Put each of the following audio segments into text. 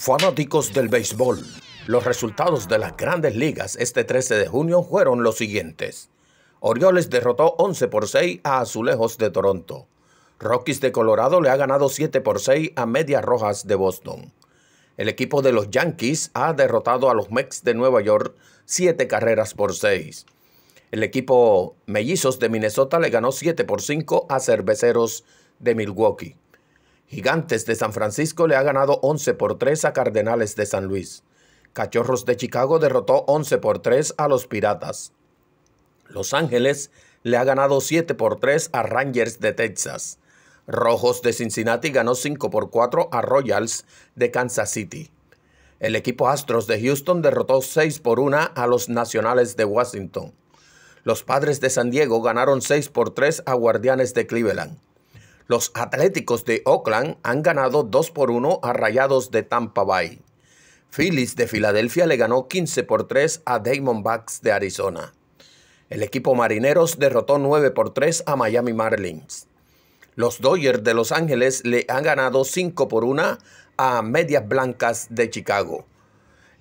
Fanáticos del béisbol, los resultados de las grandes ligas este 13 de junio fueron los siguientes. Orioles derrotó 11 por 6 a Azulejos de Toronto. Rockies de Colorado le ha ganado 7 por 6 a Medias Rojas de Boston. El equipo de los Yankees ha derrotado a los Mets de Nueva York 7 carreras por 6. El equipo Mellizos de Minnesota le ganó 7 por 5 a Cerveceros de Milwaukee. Gigantes de San Francisco le ha ganado 11 por 3 a Cardenales de San Luis. Cachorros de Chicago derrotó 11 por 3 a los Piratas. Los Ángeles le ha ganado 7 por 3 a Rangers de Texas. Rojos de Cincinnati ganó 5 por 4 a Royals de Kansas City. El equipo Astros de Houston derrotó 6 por 1 a los Nacionales de Washington. Los Padres de San Diego ganaron 6 por 3 a Guardianes de Cleveland. Los Atléticos de Oakland han ganado 2 por 1 a Rayados de Tampa Bay. Phillies de Filadelfia le ganó 15 por 3 a Diamondbacks de Arizona. El equipo Marineros derrotó 9 por 3 a Miami Marlins. Los Dodgers de Los Ángeles le han ganado 5 por 1 a Medias Blancas de Chicago.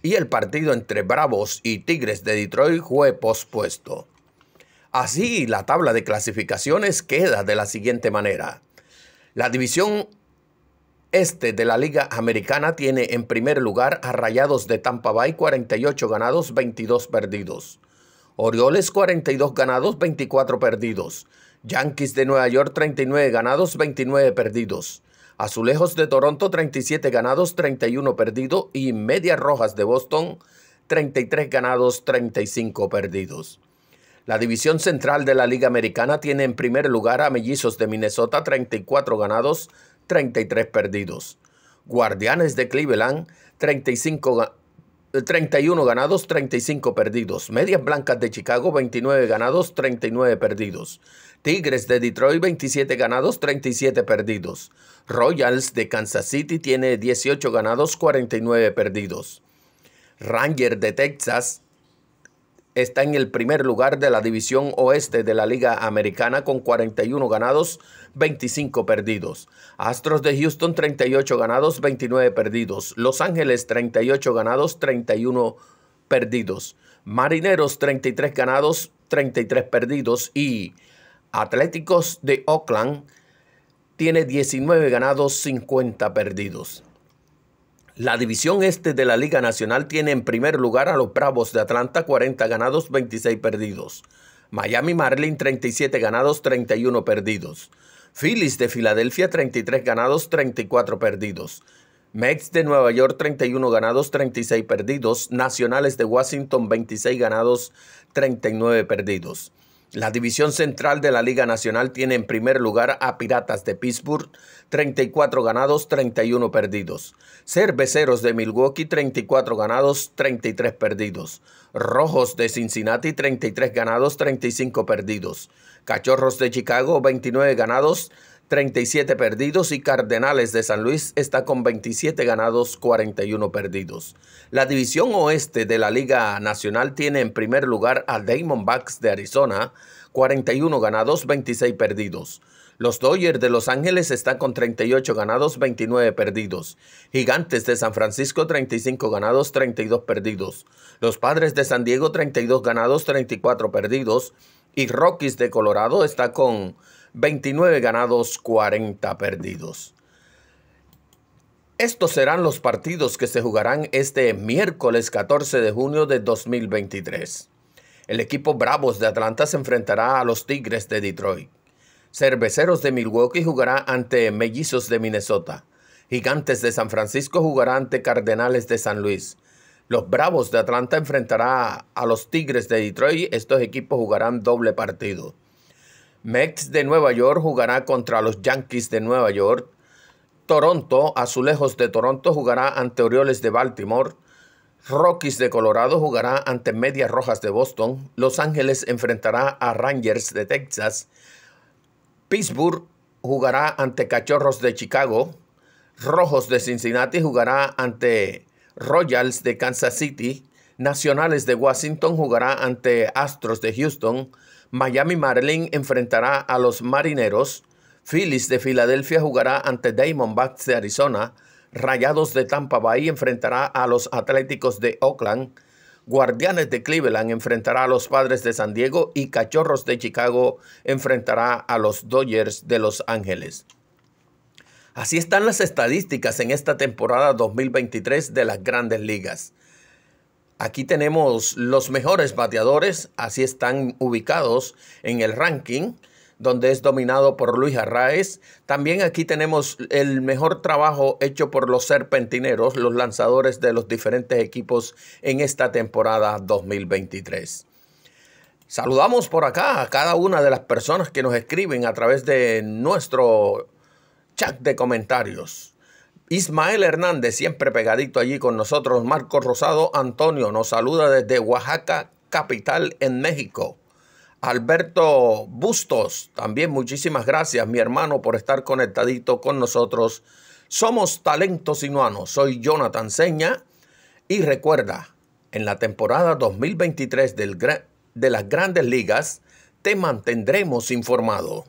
Y el partido entre Bravos y Tigres de Detroit fue pospuesto. Así, la tabla de clasificaciones queda de la siguiente manera. La división este de la Liga Americana tiene en primer lugar a Rayados de Tampa Bay 48 ganados, 22 perdidos. Orioles 42 ganados, 24 perdidos. Yankees de Nueva York 39 ganados, 29 perdidos. Azulejos de Toronto 37 ganados, 31 perdidos. y Medias Rojas de Boston 33 ganados, 35 perdidos. La división central de la Liga Americana tiene en primer lugar a Mellizos de Minnesota 34 ganados, 33 perdidos. Guardianes de Cleveland 35 31 eh, ganados, 35 perdidos. Medias Blancas de Chicago, 29 ganados, 39 perdidos. Tigres de Detroit, 27 ganados, 37 perdidos. Royals de Kansas City tiene 18 ganados, 49 perdidos. Rangers de Texas, está en el primer lugar de la división oeste de la Liga Americana con 41 ganados, 25 perdidos. Astros de Houston 38 ganados, 29 perdidos. Los Ángeles 38 ganados, 31 perdidos. Marineros 33 ganados, 33 perdidos. Y Atléticos de Oakland tiene 19 ganados, 50 perdidos. La división este de la Liga Nacional tiene en primer lugar a los Bravos de Atlanta 40 ganados, 26 perdidos. Miami Marlin 37 ganados, 31 perdidos. Phillies de Filadelfia 33 ganados, 34 perdidos. Mets de Nueva York 31 ganados, 36 perdidos. Nacionales de Washington 26 ganados, 39 perdidos. La división central de la Liga Nacional tiene en primer lugar a Piratas de Pittsburgh, 34 ganados, 31 perdidos. Cerveceros de Milwaukee, 34 ganados, 33 perdidos. Rojos de Cincinnati, 33 ganados, 35 perdidos. Cachorros de Chicago, 29 ganados, 37 perdidos y Cardenales de San Luis está con 27 ganados, 41 perdidos. La división oeste de la Liga Nacional tiene en primer lugar a Bucks de Arizona, 41 ganados, 26 perdidos. Los Dodgers de Los Ángeles están con 38 ganados, 29 perdidos. Gigantes de San Francisco, 35 ganados, 32 perdidos. Los Padres de San Diego, 32 ganados, 34 perdidos. Y Rockies de Colorado está con 29 ganados, 40 perdidos. Estos serán los partidos que se jugarán este miércoles 14 de junio de 2023. El equipo Bravos de Atlanta se enfrentará a los Tigres de Detroit. Cerveceros de Milwaukee jugará ante Mellizos de Minnesota. Gigantes de San Francisco jugará ante Cardenales de San Luis. Los Bravos de Atlanta enfrentará a los Tigres de Detroit. Estos equipos jugarán doble partido. Mets de Nueva York jugará contra los Yankees de Nueva York. Toronto, Azulejos de Toronto jugará ante Orioles de Baltimore. Rockies de Colorado jugará ante Medias Rojas de Boston. Los Ángeles enfrentará a Rangers de Texas. Pittsburgh jugará ante Cachorros de Chicago. Rojos de Cincinnati jugará ante Royals de Kansas City. Nacionales de Washington jugará ante Astros de Houston, Miami Marlin enfrentará a los Marineros, Phillies de Filadelfia jugará ante Diamondbacks de Arizona, Rayados de Tampa Bay enfrentará a los Atléticos de Oakland, Guardianes de Cleveland enfrentará a los Padres de San Diego y Cachorros de Chicago enfrentará a los Dodgers de Los Ángeles. Así están las estadísticas en esta temporada 2023 de las grandes ligas. Aquí tenemos los mejores bateadores, así están ubicados en el ranking, donde es dominado por Luis Arraez. También aquí tenemos el mejor trabajo hecho por los serpentineros, los lanzadores de los diferentes equipos en esta temporada 2023. Saludamos por acá a cada una de las personas que nos escriben a través de nuestro chat de comentarios. Ismael Hernández, siempre pegadito allí con nosotros. Marco Rosado Antonio nos saluda desde Oaxaca, capital en México. Alberto Bustos, también muchísimas gracias, mi hermano, por estar conectadito con nosotros. Somos Talentos Inuanos. Soy Jonathan Seña. Y recuerda, en la temporada 2023 de las Grandes Ligas, te mantendremos informado.